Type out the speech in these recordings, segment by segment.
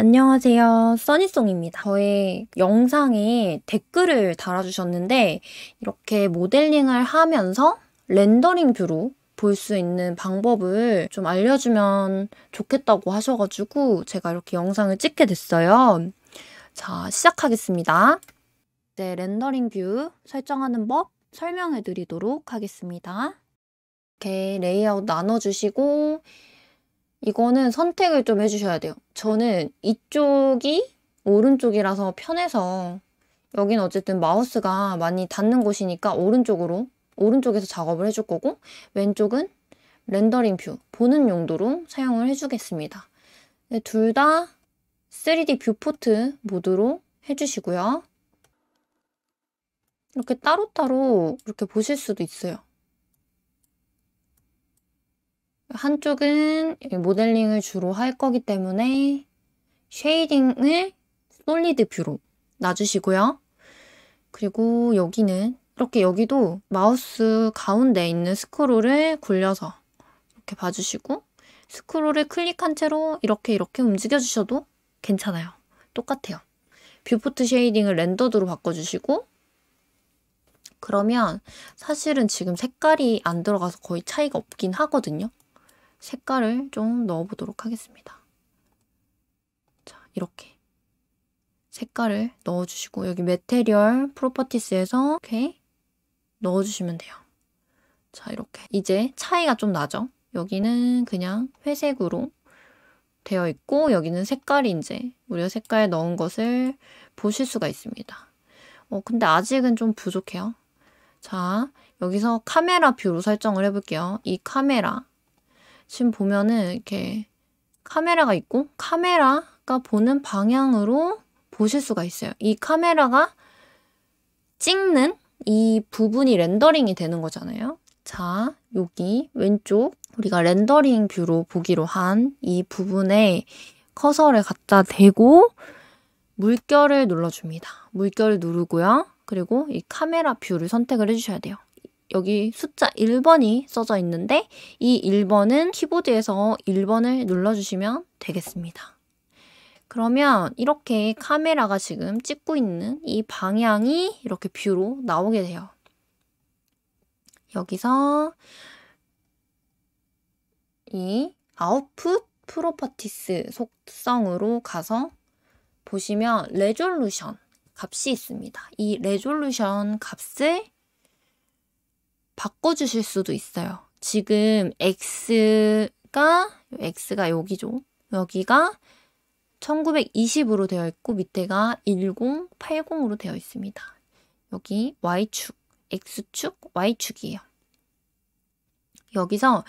안녕하세요. 써니송입니다. 저의 영상에 댓글을 달아주셨는데 이렇게 모델링을 하면서 렌더링 뷰로 볼 수 있는 방법을 좀 알려주면 좋겠다고 하셔가지고 제가 이렇게 영상을 찍게 됐어요. 자, 시작하겠습니다. 이제 네, 렌더링 뷰 설정하는 법 설명해 드리도록 하겠습니다. 이렇게 레이아웃 나눠주시고 이거는 선택을 좀 해주셔야 돼요. 저는 이쪽이 오른쪽이라서 편해서 여긴 어쨌든 마우스가 많이 닿는 곳이니까 오른쪽으로 오른쪽에서 작업을 해줄 거고 왼쪽은 렌더링 뷰 보는 용도로 사용을 해주겠습니다. 둘 다 3D 뷰포트 모드로 해주시고요. 이렇게 따로따로 이렇게 보실 수도 있어요. 한쪽은 모델링을 주로 할 거기 때문에 쉐이딩을 솔리드 뷰로 놔주시고요. 그리고 여기는 이렇게 여기도 마우스 가운데 있는 스크롤을 굴려서 이렇게 봐주시고 스크롤을 클릭한 채로 이렇게 이렇게 움직여주셔도 괜찮아요. 똑같아요. 뷰포트 쉐이딩을 렌더드로 바꿔주시고 그러면 사실은 지금 색깔이 안 들어가서 거의 차이가 없긴 하거든요. 색깔을 좀 넣어보도록 하겠습니다. 자, 이렇게 색깔을 넣어주시고 여기 메테리얼 프로퍼티스에서 이렇게 넣어주시면 돼요. 자, 이렇게 이제 차이가 좀 나죠? 여기는 그냥 회색으로 되어 있고 여기는 색깔이 이제 우리가 색깔 에 넣은 것을 보실 수가 있습니다. 어, 근데 아직은 좀 부족해요. 자, 여기서 카메라 뷰로 설정을 해볼게요. 이 카메라 지금 보면은 이렇게 카메라가 있고 카메라가 보는 방향으로 보실 수가 있어요. 이 카메라가 찍는 이 부분이 렌더링이 되는 거잖아요. 자, 여기 왼쪽 우리가 렌더링 뷰로 보기로 한 이 부분에 커서를 갖다 대고 물결을 눌러줍니다. 물결을 누르고요. 그리고 이 카메라 뷰를 선택을 해주셔야 돼요. 여기 숫자 1번이 써져 있는데 이 1번은 키보드에서 1번을 눌러주시면 되겠습니다. 그러면 이렇게 카메라가 지금 찍고 있는 이 방향이 이렇게 뷰로 나오게 돼요. 여기서 이 아웃풋 프로퍼티스 속성으로 가서 보시면 레졸루션 값이 있습니다. 이 레졸루션 값을 바꿔주실 수도 있어요. 지금 X가, X가 여기죠. 여기가 1920으로 되어 있고 밑에가 1080으로 되어 있습니다. 여기 Y축, X축, Y축이에요. 여기서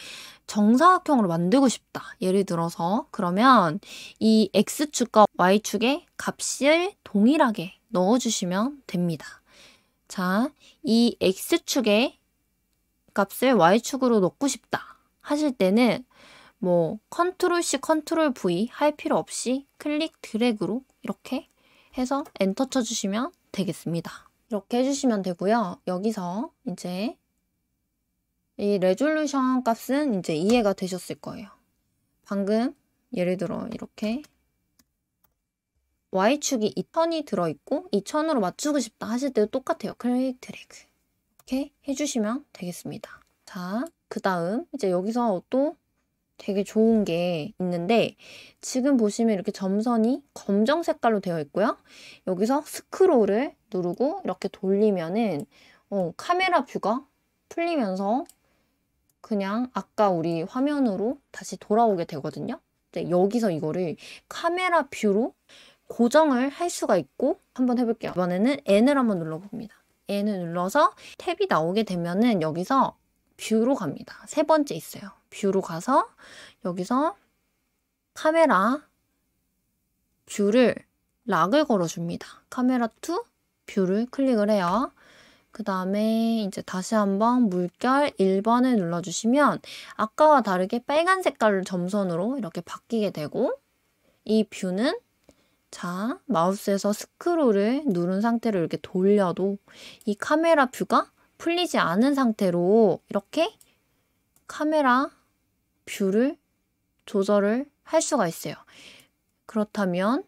정사각형으로 만들고 싶다. 예를 들어서 그러면 이 X축과 Y축의 값을 동일하게 넣어주시면 됩니다. 자, 이 X축에 값을 y축으로 놓고 싶다 하실 때는 뭐 컨트롤 C 컨트롤 V 할 필요 없이 클릭 드래그로 이렇게 해서 엔터 쳐주시면 되겠습니다. 이렇게 해주시면 되고요. 여기서 이제 이 레졸루션 값은 이제 이해가 되셨을 거예요. 방금 예를 들어 이렇게 Y축이 2000이 들어있고 2000으로 맞추고 싶다 하실 때도 똑같아요. 클릭 드래그. 이렇게 해주시면 되겠습니다. 자, 그 다음 이제 여기서 또 되게 좋은 게 있는데 지금 보시면 이렇게 점선이 검정 색깔로 되어 있고요. 여기서 스크롤을 누르고 이렇게 돌리면은 어, 카메라 뷰가 풀리면서 그냥 아까 우리 화면으로 다시 돌아오게 되거든요. 이제 여기서 이거를 카메라 뷰로 고정을 할 수가 있고 한번 해볼게요. 이번에는 N을 한번 눌러봅니다. 얘는 눌러서 탭이 나오게 되면은 여기서 뷰로 갑니다. 세 번째 있어요. 뷰로 가서 여기서 카메라 뷰를 락을 걸어줍니다. 카메라 2 뷰를 클릭을 해요. 그 다음에 이제 다시 한번 물결 1번을 눌러주시면 아까와 다르게 빨간 색깔 점선으로 이렇게 바뀌게 되고 이 뷰는 자, 마우스에서 스크롤을 누른 상태로 이렇게 돌려도 이 카메라 뷰가 풀리지 않은 상태로 이렇게 카메라 뷰를 조절을 할 수가 있어요. 그렇다면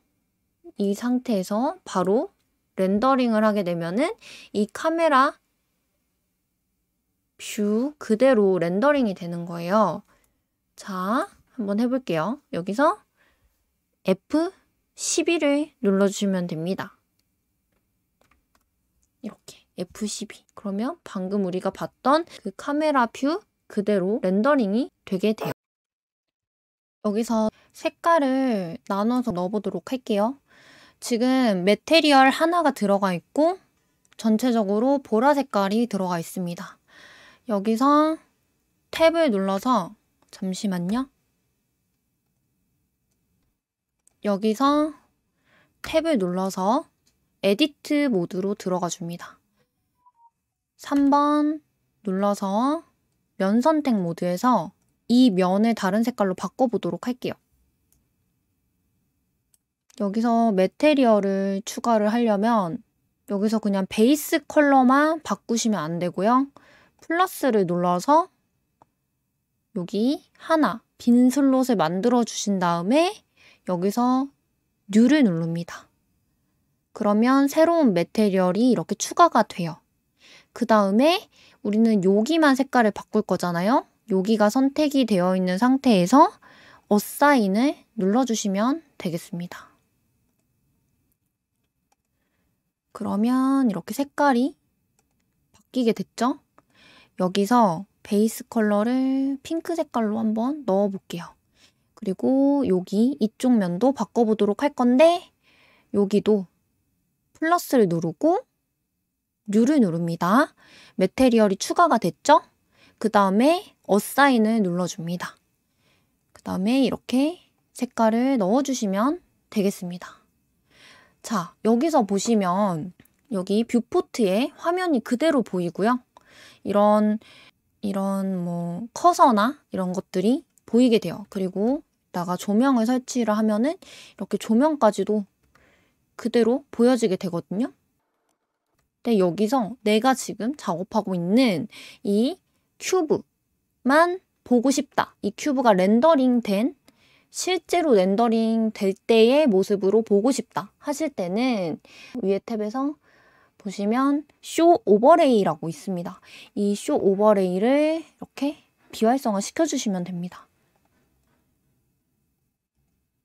이 상태에서 바로 렌더링을 하게 되면은 이 카메라 뷰 그대로 렌더링이 되는 거예요. 자, 한번 해볼게요. 여기서 F 11을 눌러주시면 됩니다. 이렇게 F12 그러면 방금 우리가 봤던 그 카메라 뷰 그대로 렌더링이 되게 돼요. 여기서 색깔을 나눠서 넣어보도록 할게요. 지금 메테리얼 하나가 들어가 있고 전체적으로 보라 색깔이 들어가 있습니다. 여기서 탭을 눌러서 잠시만요. 여기서 탭을 눌러서 에디트 모드로 들어가 줍니다. 3번 눌러서 면 선택 모드에서 이 면을 다른 색깔로 바꿔보도록 할게요. 여기서 메테리얼을 추가를 하려면 여기서 그냥 베이스 컬러만 바꾸시면 안 되고요. 플러스를 눌러서 여기 하나 빈 슬롯을 만들어 주신 다음에 여기서 뉴를 누릅니다. 그러면 새로운 메테리얼이 이렇게 추가가 돼요. 그 다음에 우리는 여기만 색깔을 바꿀 거잖아요. 여기가 선택이 되어 있는 상태에서 어사인을 눌러주시면 되겠습니다. 그러면 이렇게 색깔이 바뀌게 됐죠? 여기서 베이스 컬러를 핑크 색깔로 한번 넣어볼게요. 그리고 여기 이쪽 면도 바꿔보도록 할 건데 여기도 플러스를 누르고 뉴를 누릅니다. 메테리얼이 추가가 됐죠? 그 다음에 어사인을 눌러줍니다. 그 다음에 이렇게 색깔을 넣어주시면 되겠습니다. 자, 여기서 보시면 여기 뷰포트에 화면이 그대로 보이고요. 이런, 이런 뭐 커서나 이런 것들이 보이게 돼요. 그리고 있다가 조명을 설치를 하면은 이렇게 조명까지도 그대로 보여지게 되거든요. 근데 여기서 내가 지금 작업하고 있는 이 큐브만 보고 싶다. 이 큐브가 렌더링 된 실제로 렌더링 될 때의 모습으로 보고 싶다 하실 때는 위에 탭에서 보시면 쇼 오버레이라고 있습니다. 이 쇼 오버레이를 이렇게 비활성화 시켜주시면 됩니다.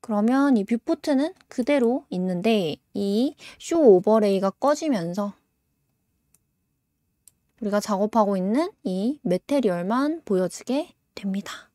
그러면 이 뷰포트는 그대로 있는데 이 쇼 오버레이가 꺼지면서 우리가 작업하고 있는 이 메테리얼만 보여지게 됩니다.